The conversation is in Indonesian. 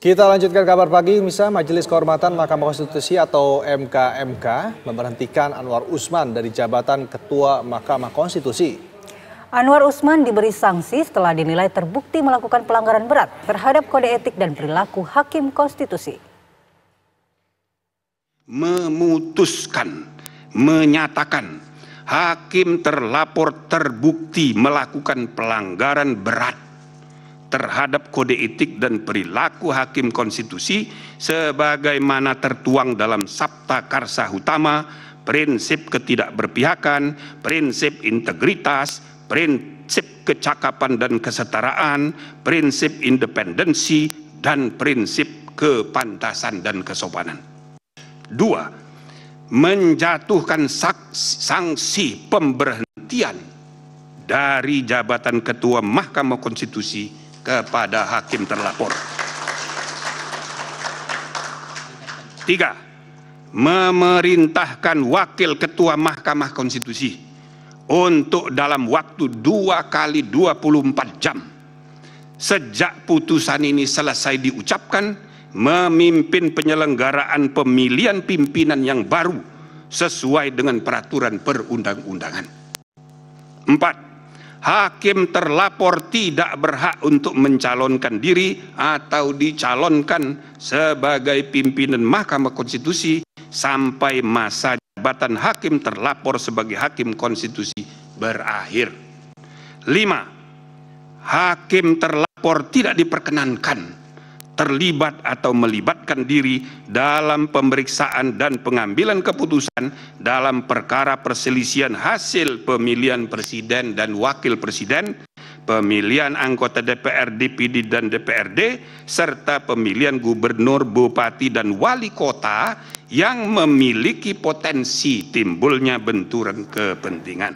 Kita lanjutkan kabar pagi, Misa Majelis Kehormatan Mahkamah Konstitusi atau MKMK memberhentikan Anwar Usman dari jabatan Ketua Mahkamah Konstitusi. Anwar Usman diberi sanksi setelah dinilai terbukti melakukan pelanggaran berat terhadap kode etik dan perilaku hakim konstitusi. Memutuskan, menyatakan hakim terlapor terbukti melakukan pelanggaran berat terhadap kode etik dan perilaku hakim konstitusi sebagaimana tertuang dalam Sabta Karsa Utama, prinsip ketidakberpihakan, prinsip integritas, prinsip kecakapan dan kesetaraan, prinsip independensi, dan prinsip kepantasan dan kesopanan. Dua, menjatuhkan sanksi pemberhentian dari jabatan Ketua Mahkamah Konstitusi kepada hakim terlapor. Tiga, memerintahkan wakil ketua Mahkamah Konstitusi untuk dalam waktu dua kali 24 jam sejak putusan ini selesai diucapkan memimpin penyelenggaraan pemilihan pimpinan yang baru sesuai dengan peraturan perundang-undangan. Empat, hakim terlapor tidak berhak untuk mencalonkan diri atau dicalonkan sebagai pimpinan Mahkamah Konstitusi sampai masa jabatan hakim terlapor sebagai hakim konstitusi berakhir. 5. Hakim terlapor tidak diperkenankan terlibat atau melibatkan diri dalam pemeriksaan dan pengambilan keputusan dalam perkara perselisihan hasil pemilihan presiden dan wakil presiden, pemilihan anggota DPR, DPD, dan DPRD, serta pemilihan gubernur, bupati, dan wali kota yang memiliki potensi timbulnya benturan kepentingan.